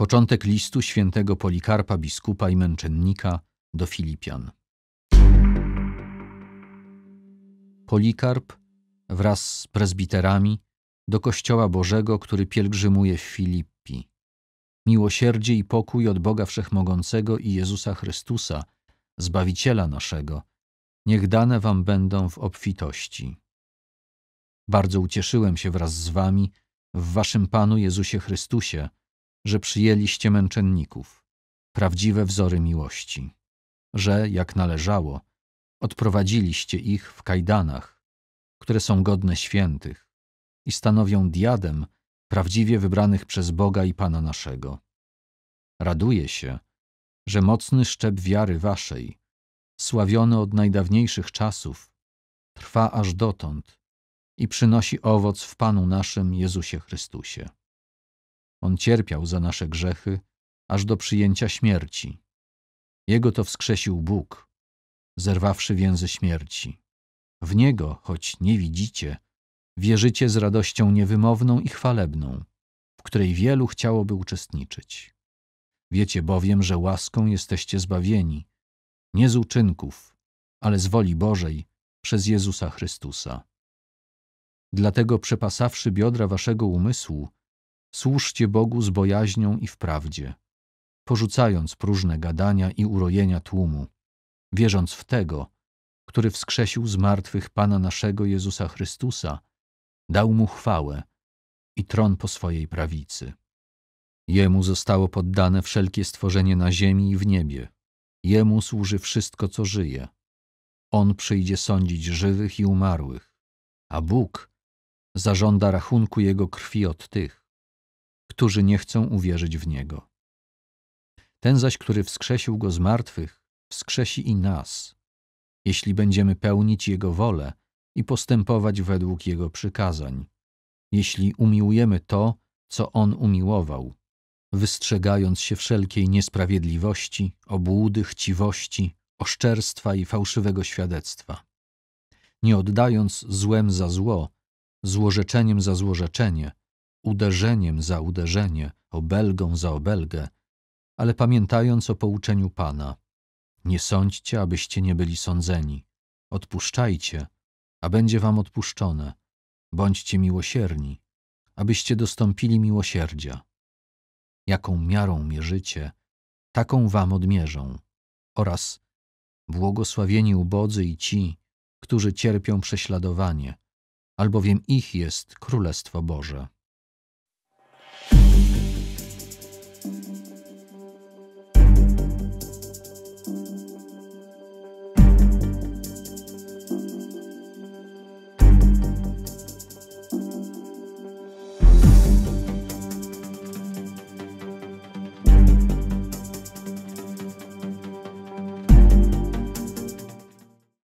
Początek listu świętego Polikarpa, biskupa i męczennika do Filipian. Polikarp wraz z prezbiterami do Kościoła Bożego, który pielgrzymuje w Filippi. Miłosierdzie i pokój od Boga Wszechmogącego i Jezusa Chrystusa, Zbawiciela naszego, niech dane wam będą w obfitości. Bardzo ucieszyłem się wraz z wami w waszym Panu Jezusie Chrystusie, że przyjęliście męczenników, prawdziwe wzory miłości, że, jak należało, odprowadziliście ich w kajdanach, które są godne świętych i stanowią diadem prawdziwie wybranych przez Boga i Pana naszego. Raduje się, że mocny szczep wiary waszej, sławiony od najdawniejszych czasów, trwa aż dotąd i przynosi owoc w Panu naszym Jezusie Chrystusie. On cierpiał za nasze grzechy, aż do przyjęcia śmierci. Jego to wskrzesił Bóg, zerwawszy więzy śmierci. W Niego, choć nie widzicie, wierzycie z radością niewymowną i chwalebną, w której wielu chciałoby uczestniczyć. Wiecie bowiem, że łaską jesteście zbawieni, nie z uczynków, ale z woli Bożej, przez Jezusa Chrystusa. Dlatego przepasawszy biodra waszego umysłu, Służcie Bogu z bojaźnią i w prawdzie, porzucając próżne gadania i urojenia tłumu, wierząc w Tego, który wskrzesił z martwych Pana naszego Jezusa Chrystusa, dał Mu chwałę i tron po swojej prawicy. Jemu zostało poddane wszelkie stworzenie na ziemi i w niebie. Jemu służy wszystko, co żyje. On przyjdzie sądzić żywych i umarłych, a Bóg zażąda rachunku Jego krwi od tych, którzy nie chcą uwierzyć w Niego. Ten zaś, który wskrzesił Go z martwych, wskrzesi i nas, jeśli będziemy pełnić Jego wolę i postępować według Jego przykazań, jeśli umiłujemy to, co On umiłował, wystrzegając się wszelkiej niesprawiedliwości, obłudy, chciwości, oszczerstwa i fałszywego świadectwa, nie oddając złem za zło, złorzeczeniem za złorzeczenie, uderzeniem za uderzenie, obelgą za obelgę, ale pamiętając o pouczeniu Pana. Nie sądźcie, abyście nie byli sądzeni. Odpuszczajcie, a będzie wam odpuszczone. Bądźcie miłosierni, abyście dostąpili miłosierdzia. Jaką miarą mierzycie, taką wam odmierzą. Oraz błogosławieni ubodzy i ci, którzy cierpią prześladowanie, albowiem ich jest Królestwo Boże.